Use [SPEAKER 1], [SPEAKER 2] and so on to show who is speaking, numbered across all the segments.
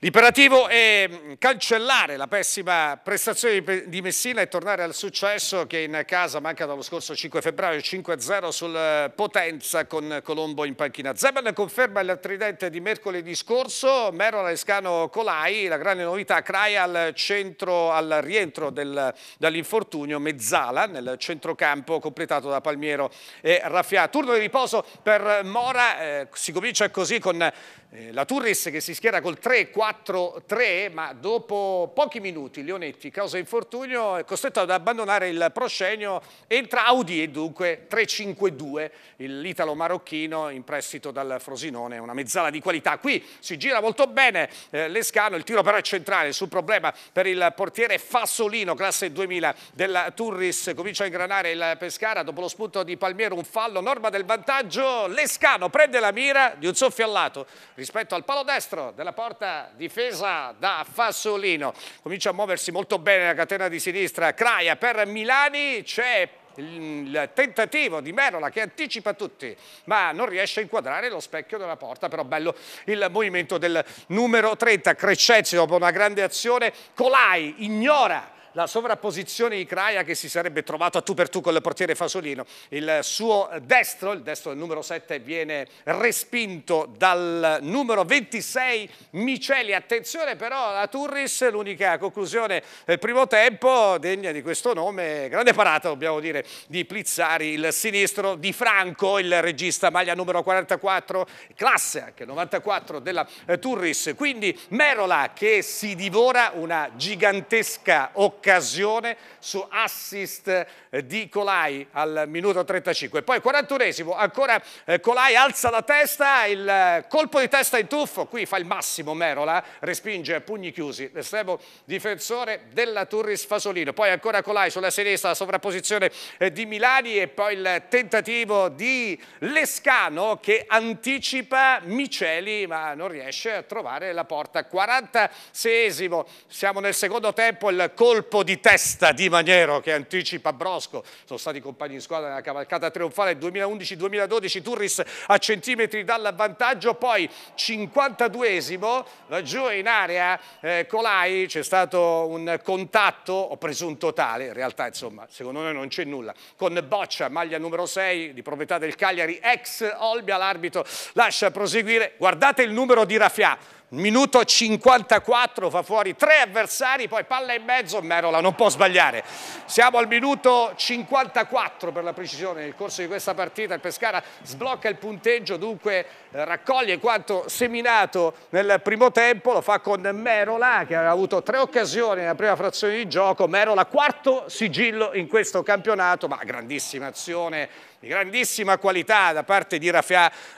[SPEAKER 1] L'imperativo è cancellare la pessima prestazione di Messina e tornare al successo che in casa manca dallo scorso 5 febbraio 5-0 sul Potenza con Colombo in panchina. Zeman conferma il tridente di mercoledì scorso, Mero Lescano Colai, la grande novità Crai al, centro, al rientro dall'infortunio, Mezzala nel centrocampo completato da Palmiero e Raffià. Turno di riposo per Mora, eh, si comincia così con eh, la Turris che si schiera col 3-4 4-3, ma dopo pochi minuti Leonetti, causa infortunio, è costretto ad abbandonare il proscenio, entra Audi e dunque 3-5-2, l'italo-marocchino in prestito dal Frosinone, una mezzala di qualità. Qui si gira molto bene eh, Lescano, il tiro però è centrale, sul problema per il portiere Fassolino, classe 2000 della Turris, comincia a ingranare il Pescara, dopo lo spunto di Palmiero un fallo, norma del vantaggio, Lescano prende la mira di un soffio al lato rispetto al palo destro della porta difesa da Fassolino, comincia a muoversi molto bene la catena di sinistra, Craia per Milani, c'è il tentativo di Merola che anticipa tutti ma non riesce a inquadrare lo specchio della porta però bello il movimento del numero 30 Crescenzi dopo una grande azione Colai ignora la sovrapposizione di Craia che si sarebbe trovato a tu per tu con il portiere Fasolino, il suo destro, il destro del numero 7 viene respinto dal numero 26 Miceli, attenzione però a Turris, l'unica conclusione del eh, primo tempo degna di questo nome, grande parata dobbiamo dire di Plizzari, il sinistro di Franco, il regista maglia numero 44, classe anche 94 della eh, Turris, quindi Merola che si divora una gigantesca occasione occasione su assist eh, di Colai al minuto 35. Poi 41esimo, ancora Colai eh, alza la testa, il eh, colpo di testa in tuffo, qui fa il massimo Merola, respinge pugni chiusi, l'estremo difensore della Turris Fasolino. Poi ancora Colai sulla sinistra, la sovrapposizione di Milani e poi il tentativo di Lescano che anticipa Miceli ma non riesce a trovare la porta. 46esimo, siamo nel secondo tempo, il colpo colpo di testa di Maniero che anticipa Brosco, sono stati compagni di squadra nella cavalcata trionfale 2011-2012, Turris a centimetri dall'avvantaggio, poi 52esimo, laggiù in area eh, Colai c'è stato un contatto, ho preso un totale, in realtà insomma secondo noi non c'è nulla, con Boccia, maglia numero 6 di proprietà del Cagliari, ex Olbia, l'arbitro lascia proseguire, guardate il numero di Raffià, minuto 54 fa fuori tre avversari, poi palla in mezzo, Merola non può sbagliare. Siamo al minuto 54 per la precisione, nel corso di questa partita il Pescara sblocca il punteggio, dunque eh, raccoglie quanto seminato nel primo tempo, lo fa con Merola che ha avuto tre occasioni nella prima frazione di gioco, Merola quarto sigillo in questo campionato, ma grandissima azione, di grandissima qualità da parte di Raffaele,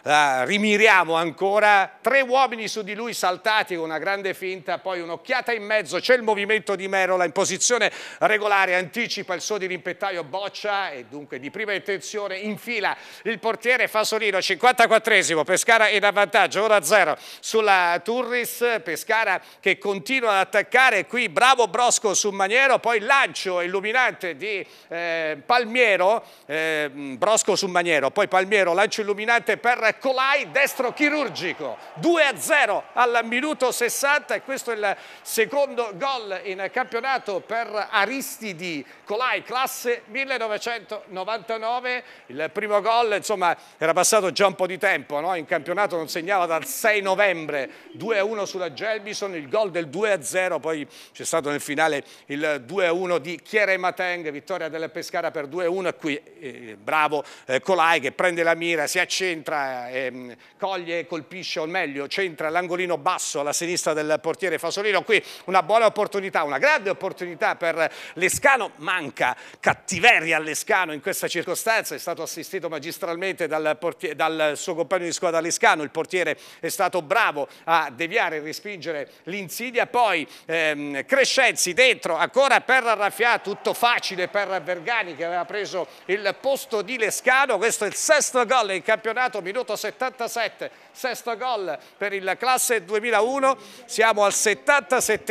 [SPEAKER 1] eh, rimiriamo ancora, tre uomini su di lui saltati con una grande finta, poi un'occhiata in mezzo, c'è il movimento di Merola in posizione regolare, anticipa il suo dirimpettaio Boccia e dunque di prima intenzione infila il portiere Fasolino, 54esimo, Pescara in avvantaggio, ora 0 sulla Turris, Pescara che continua ad attaccare, qui bravo Brosco su Maniero, poi lancio illuminante di eh, Palmiero, eh, Brosco su Maniero, poi Palmiero lancio illuminante per Colai, destro chirurgico, 2 0 alla al minuto 60 e questo è il secondo gol in campionato per Aristidi Colai, classe 1999. Il primo gol, insomma, era passato già un po' di tempo, no? in campionato non segnava dal 6 novembre, 2-1 sulla Gelbison, il gol del 2-0, poi c'è stato nel finale il 2-1 di Chiere Mateng, vittoria della Pescara per 2-1, e qui eh, bravo eh, Colai che prende la mira, si accentra, eh, coglie, colpisce, o meglio, centra l'angolino basso alla sinistra del portiere Fasolino, qui una buona opportunità, una grande opportunità per Lescano, manca cattiveria a Lescano in questa circostanza, è stato assistito magistralmente dal, portiere, dal suo compagno di squadra Lescano, il portiere è stato bravo a deviare e respingere l'insidia, poi ehm, Crescenzi dentro ancora per Raffià, tutto facile per Vergani che aveva preso il posto di Lescano, questo è il sesto gol in campionato, minuto 77, sesto gol per il classe 2001 siamo al 77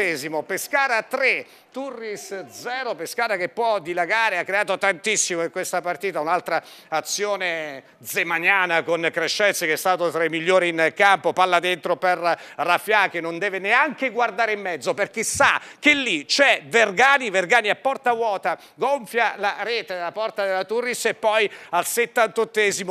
[SPEAKER 1] Pescara 3, Turris 0, Pescara che può dilagare, ha creato tantissimo in questa partita, un'altra azione zemaniana con Crescenzi che è stato tra i migliori in campo, palla dentro per Raffià che non deve neanche guardare in mezzo perché sa che lì c'è Vergani, Vergani a porta vuota, gonfia la rete della porta della Turris e poi al 78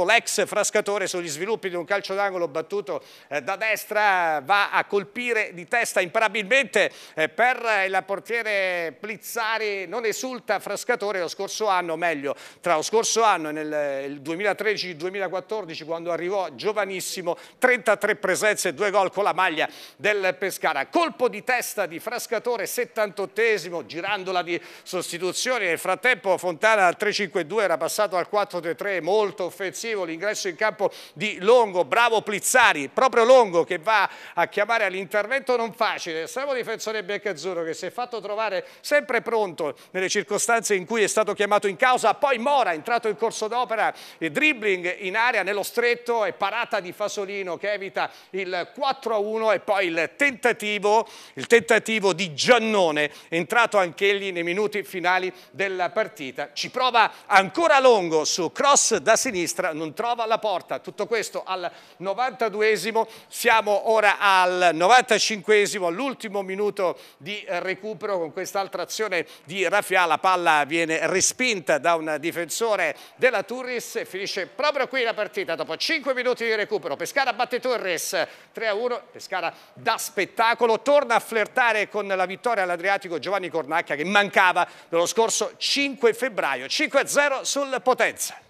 [SPEAKER 1] l'ex frascatore sugli sviluppi di un calcio d'angolo battuto eh, da destra va va a colpire di testa imparabilmente eh, per il portiere Plizzari, non esulta Frascatore lo scorso anno, meglio tra lo scorso anno e nel 2013-2014 eh, quando arrivò giovanissimo, 33 presenze e due gol con la maglia del Pescara. Colpo di testa di Frascatore, 78esimo, girandola di sostituzione, nel frattempo Fontana dal 3-5-2 era passato al 4-3-3, molto offensivo, l'ingresso in campo di Longo, bravo Plizzari, proprio Longo che va a chiamare all'intervento non facile Salvo difensore Biancazzurro che si è fatto trovare sempre pronto nelle circostanze in cui è stato chiamato in causa, poi Mora è entrato in corso d'opera, dribbling in area nello stretto e parata di Fasolino che evita il 4-1 e poi il tentativo, il tentativo di Giannone entrato anch'egli nei minuti finali della partita. Ci prova ancora Longo su cross da sinistra, non trova la porta. Tutto questo al 92esimo. Siamo ora a al 95 all'ultimo minuto di recupero con quest'altra azione di Rafia, la palla viene respinta da un difensore della Turris e finisce proprio qui la partita dopo 5 minuti di recupero, Pescara batte Torres 3-1, a Pescara da spettacolo, torna a flirtare con la vittoria all'Adriatico Giovanni Cornacchia che mancava nello scorso 5 febbraio, 5-0 a sul Potenza.